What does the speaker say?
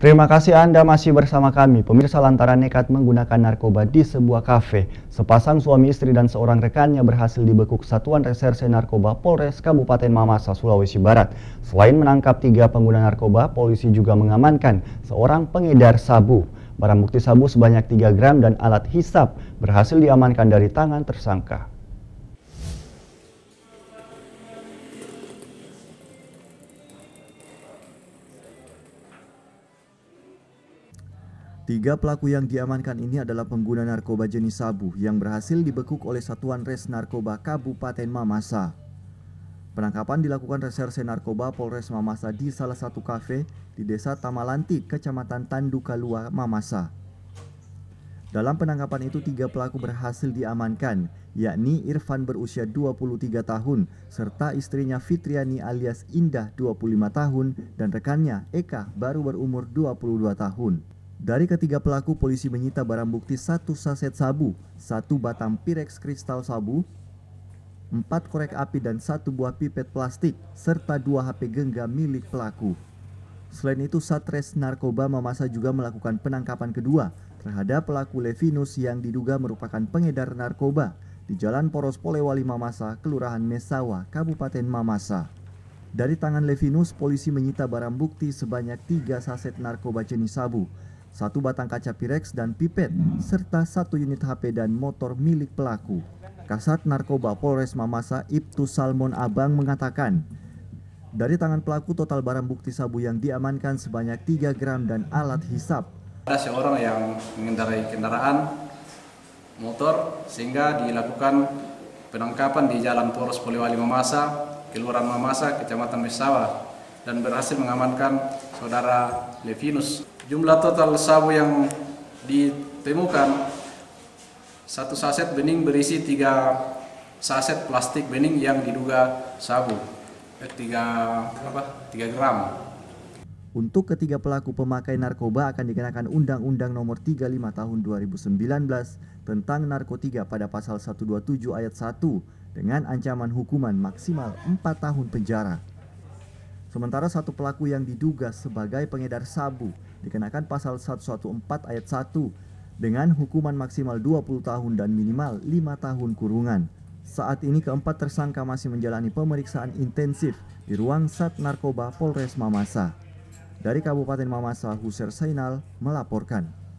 Terima kasih Anda masih bersama kami. Pemirsa lantaran nekat menggunakan narkoba di sebuah kafe, sepasang suami istri dan seorang rekannya berhasil dibekuk Satuan Reserse Narkoba Polres Kabupaten Mamasa, Sulawesi Barat. Selain menangkap tiga pengguna narkoba, polisi juga mengamankan seorang pengedar sabu. Barang bukti sabu sebanyak 3 gram dan alat hisap berhasil diamankan dari tangan tersangka. Tiga pelaku yang diamankan ini adalah pengguna narkoba jenis sabu yang berhasil dibekuk oleh Satuan Res Narkoba Kabupaten Mamasa. Penangkapan dilakukan Reserse Narkoba Polres Mamasa di salah satu kafe di Desa Tamalanti, Kecamatan Tandukalua, Mamasa. Dalam penangkapan itu, tiga pelaku berhasil diamankan, yakni Irfan berusia 23 tahun, serta istrinya Fitriani alias Indah 25 tahun, dan rekannya Eka baru berumur 22 tahun. Dari ketiga pelaku, polisi menyita barang bukti satu saset sabu, satu batang pirex kristal sabu, empat korek api dan satu buah pipet plastik, serta dua HP genggam milik pelaku. Selain itu, Satres Narkoba Mamasa juga melakukan penangkapan kedua terhadap pelaku Levinus yang diduga merupakan pengedar narkoba di Jalan Poros Polewali Mamasa, Kelurahan Mesawa, Kabupaten Mamasa. Dari tangan Levinus, polisi menyita barang bukti sebanyak tiga saset narkoba jenis sabu, satu batang kaca Pirex dan pipet, serta satu unit HP dan motor milik pelaku. Kasat Narkoba Polres Mamasa Ibtu Salmon Abang mengatakan, dari tangan pelaku total barang bukti sabu yang diamankan sebanyak 3 gram dan alat hisap. Ada seorang yang mengendarai kendaraan motor sehingga dilakukan penangkapan di Jalan Poros Poliwali Mamasa, Kelurahan Mamasa, Kecamatan Mesawa, dan berhasil mengamankan saudara Levinus. Jumlah total sabu yang ditemukan satu saset bening berisi tiga saset plastik bening yang diduga sabu eh, tiga apa tiga gram. Untuk ketiga pelaku pemakai narkoba akan dikenakan Undang-Undang Nomor 35 Tahun 2019 tentang narkotika pada pasal 127 ayat 1 dengan ancaman hukuman maksimal 4 tahun penjara. Sementara satu pelaku yang diduga sebagai pengedar sabu dikenakan pasal 114 ayat 1 dengan hukuman maksimal 20 tahun dan minimal 5 tahun kurungan. Saat ini keempat tersangka masih menjalani pemeriksaan intensif di ruang Sat Narkoba Polres Mamasa. Dari Kabupaten Mamasa, Huser Sainal melaporkan.